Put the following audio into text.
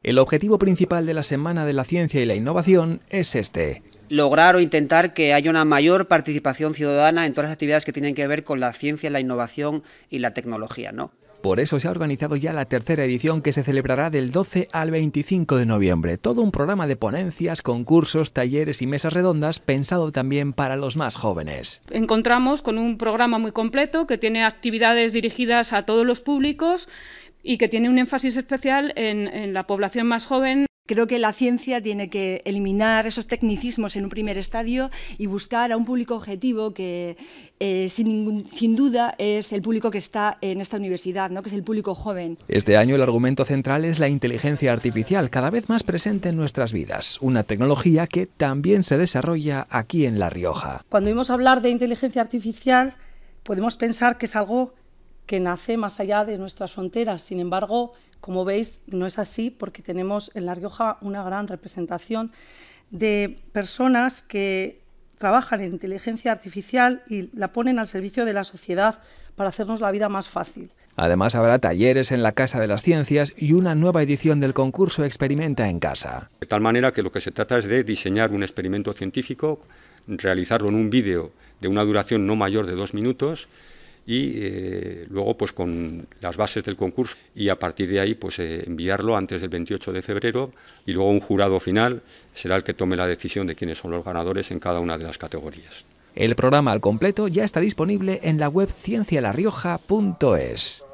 El objetivo principal de la Semana de la Ciencia y la Innovación es este. Lograr o intentar que haya una mayor participación ciudadana en todas las actividades que tienen que ver con la ciencia, la innovación y la tecnología, ¿no? Por eso se ha organizado ya la tercera edición que se celebrará del 12 al 25 de noviembre. Todo un programa de ponencias, concursos, talleres y mesas redondas pensado también para los más jóvenes. Encontramos con un programa muy completo que tiene actividades dirigidas a todos los públicos y que tiene un énfasis especial en, la población más joven Creo que la ciencia tiene que eliminar esos tecnicismos en un primer estadio y buscar a un público objetivo que eh, sin, duda es el público que está en esta universidad, ¿no? que es el público joven. Este año el argumento central es la inteligencia artificial, cada vez más presente en nuestras vidas, una tecnología que también se desarrolla aquí en La Rioja. Cuando a hablar de inteligencia artificial, podemos pensar que es algo que nace más allá de nuestras fronteras. Sin embargo, como veis, no es así porque tenemos en La Rioja una gran representación de personas que trabajan en inteligencia artificial y la ponen al servicio de la sociedad para hacernos la vida más fácil. Además habrá talleres en la Casa de las Ciencias y una nueva edición del concurso Experimenta en Casa. De tal manera que lo que se trata es de diseñar un experimento científico, realizarlo en un vídeo de una duración no mayor de dos minutos y eh, luego pues con las bases del concurso y a partir de ahí pues eh, enviarlo antes del 28 de febrero y luego un jurado final será el que tome la decisión de quiénes son los ganadores en cada una de las categorías. El programa al completo ya está disponible en la web ciencialarrioja.es.